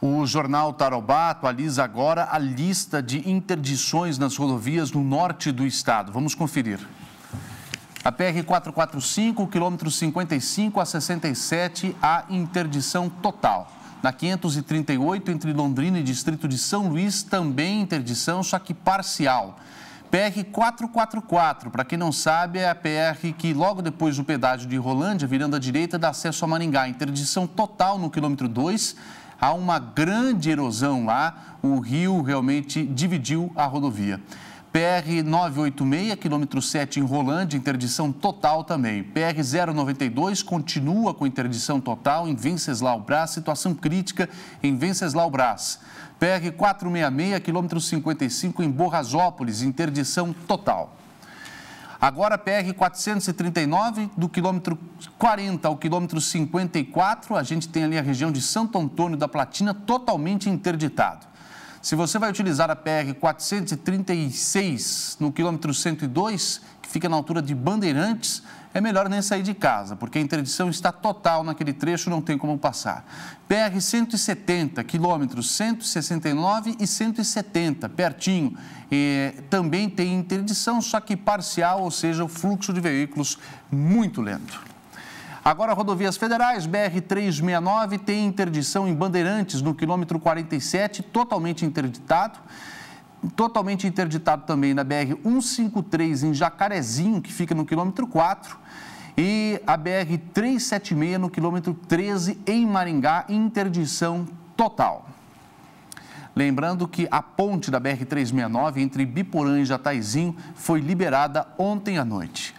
O jornal Tarobá atualiza agora a lista de interdições nas rodovias no norte do estado. Vamos conferir. A PR 445, quilômetro 55 a 67, há interdição total. Na 538, entre Londrina e Distrito de São Luís, também interdição, só que parcial. PR 444, para quem não sabe, é a PR que logo depois do pedágio de Rolândia, virando à direita, dá acesso a Maringá. Interdição total no quilômetro 2 há uma grande erosão lá, o rio realmente dividiu a rodovia. PR 986, quilômetro 7 em Rolândia, interdição total também. PR 092 continua com interdição total em Venceslau Brás, situação crítica em Venceslau Brás. PR 466, quilômetro 55 em Borrasópolis, interdição total. Agora PR 439, do quilômetro 40 ao quilômetro 54, a gente tem ali a região de Santo Antônio da Platina totalmente interditado. Se você vai utilizar a PR 436 no quilômetro 102, que fica na altura de Bandeirantes, é melhor nem sair de casa, porque a interdição está total naquele trecho, não tem como passar. PR 170, quilômetros 169 e 170, pertinho, também tem interdição, só que parcial, ou seja, o fluxo de veículos muito lento. Agora, rodovias federais, BR-369 tem interdição em Bandeirantes, no quilômetro 47, totalmente interditado. Totalmente interditado também na BR-153 em Jacarezinho, que fica no quilômetro 4. E a BR-376 no quilômetro 13 em Maringá, interdição total. Lembrando que a ponte da BR-369 entre Biporã e Jataizinho foi liberada ontem à noite.